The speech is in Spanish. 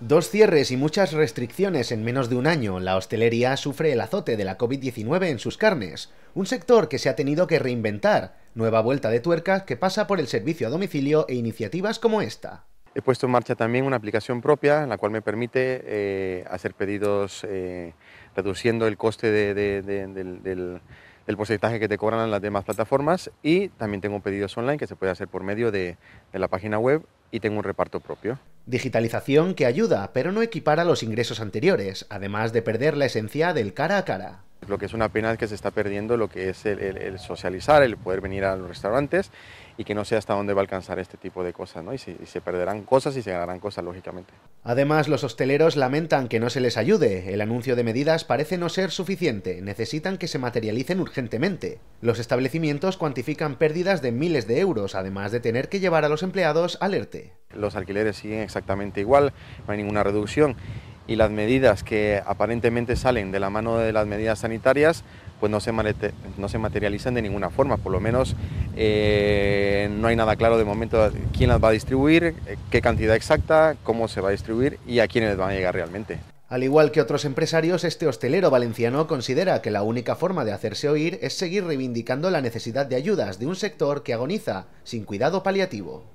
Dos cierres y muchas restricciones en menos de un año, la hostelería sufre el azote de la COVID-19 en sus carnes, un sector que se ha tenido que reinventar, nueva vuelta de tuerca que pasa por el servicio a domicilio e iniciativas como esta. He puesto en marcha también una aplicación propia, la cual me permite eh, hacer pedidos eh, reduciendo el coste del, porcentaje que te cobran las demás plataformas y también tengo pedidos online que se puede hacer por medio de, la página web y tengo un reparto propio. Digitalización que ayuda, pero no equipara los ingresos anteriores, además de perder la esencia del cara a cara. Lo que es una pena es que se está perdiendo lo que es el, socializar, el poder venir a los restaurantes y que no sé hasta dónde va a alcanzar este tipo de cosas, ¿no? Y se, se, perderán cosas y se ganarán cosas, lógicamente. Además, los hosteleros lamentan que no se les ayude. El anuncio de medidas parece no ser suficiente. Necesitan que se materialicen urgentemente. Los establecimientos cuantifican pérdidas de miles de euros, además de tener que llevar a los empleados alerte los alquileres siguen exactamente igual, no hay ninguna reducción y las medidas que aparentemente salen de la mano de las medidas sanitarias pues no se, materializan de ninguna forma, por lo menos eh, no hay nada claro de momento quién las va a distribuir, eh, qué cantidad exacta, cómo se va a distribuir y a quiénes van a llegar realmente. Al igual que otros empresarios, este hostelero valenciano considera que la única forma de hacerse oír es seguir reivindicando la necesidad de ayudas de un sector que agoniza sin cuidado paliativo.